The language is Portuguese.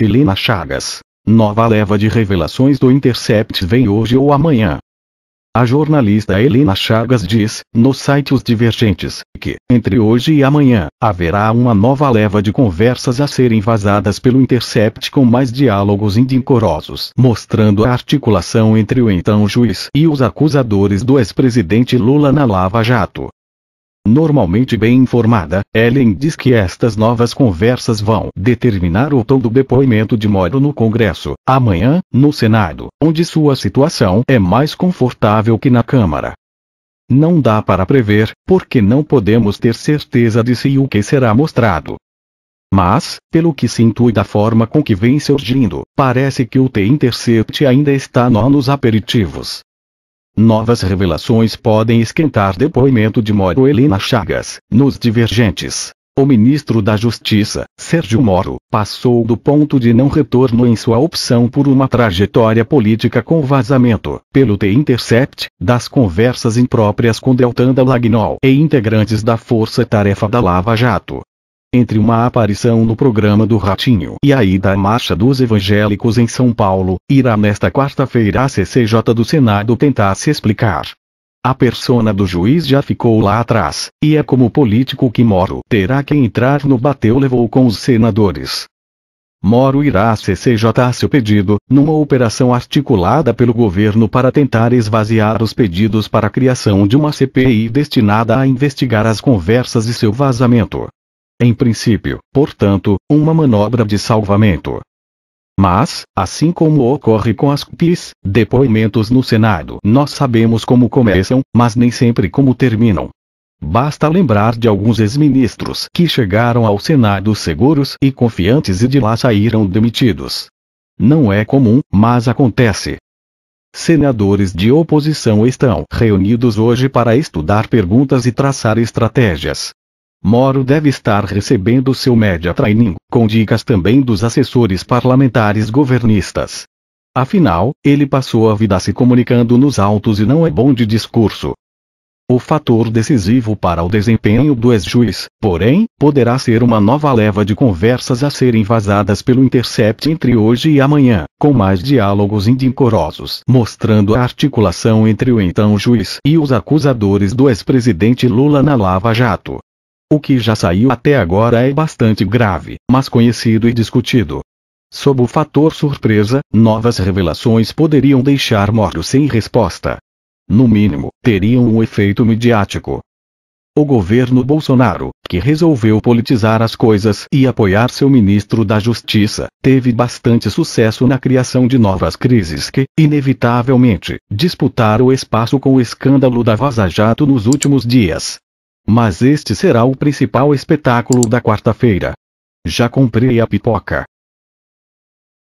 Helena Chagas. Nova leva de revelações do Intercept vem hoje ou amanhã. A jornalista Helena Chagas diz, no site Os Divergentes, que, entre hoje e amanhã, haverá uma nova leva de conversas a serem vazadas pelo Intercept com mais diálogos indecorosos, mostrando a articulação entre o então juiz e os acusadores do ex-presidente Lula na Lava Jato. Normalmente bem informada, Ellen diz que estas novas conversas vão determinar o tom do depoimento de Moro no Congresso, amanhã, no Senado, onde sua situação é mais confortável que na Câmara. Não dá para prever, porque não podemos ter certeza de se o que será mostrado. Mas, pelo que sinto e da forma com que vem surgindo, parece que o T-Intercept ainda está nó nos aperitivos. Novas revelações podem esquentar depoimento de Moro Helena Chagas, nos Divergentes. O ministro da Justiça, Sérgio Moro, passou do ponto de não retorno em sua opção por uma trajetória política com vazamento, pelo The Intercept, das conversas impróprias com Deltan Dallagnol e integrantes da Força Tarefa da Lava Jato, entre uma aparição no programa do Ratinho e a ida à Marcha dos Evangélicos em São Paulo, irá nesta quarta-feira a CCJ do Senado tentar se explicar. A persona do juiz já ficou lá atrás, e é como político que Moro terá que entrar no bateu-levou com os senadores. Moro irá a CCJ a seu pedido, numa operação articulada pelo governo para tentar esvaziar os pedidos para a criação de uma CPI destinada a investigar as conversas e seu vazamento em princípio, portanto, uma manobra de salvamento. Mas, assim como ocorre com as PIS, depoimentos no Senado, nós sabemos como começam, mas nem sempre como terminam. Basta lembrar de alguns ex-ministros que chegaram ao Senado seguros e confiantes e de lá saíram demitidos. Não é comum, mas acontece. Senadores de oposição estão reunidos hoje para estudar perguntas e traçar estratégias. Moro deve estar recebendo seu media training, com dicas também dos assessores parlamentares governistas. Afinal, ele passou a vida se comunicando nos autos e não é bom de discurso. O fator decisivo para o desempenho do ex-juiz, porém, poderá ser uma nova leva de conversas a serem vazadas pelo Intercept entre hoje e amanhã, com mais diálogos indincorosos mostrando a articulação entre o então juiz e os acusadores do ex-presidente Lula na Lava Jato. O que já saiu até agora é bastante grave, mas conhecido e discutido. Sob o fator surpresa, novas revelações poderiam deixar Moro sem resposta. No mínimo, teriam um efeito midiático. O governo Bolsonaro, que resolveu politizar as coisas e apoiar seu ministro da Justiça, teve bastante sucesso na criação de novas crises que, inevitavelmente, disputaram o espaço com o escândalo da Vaza Jato nos últimos dias. Mas este será o principal espetáculo da quarta-feira. Já comprei a pipoca.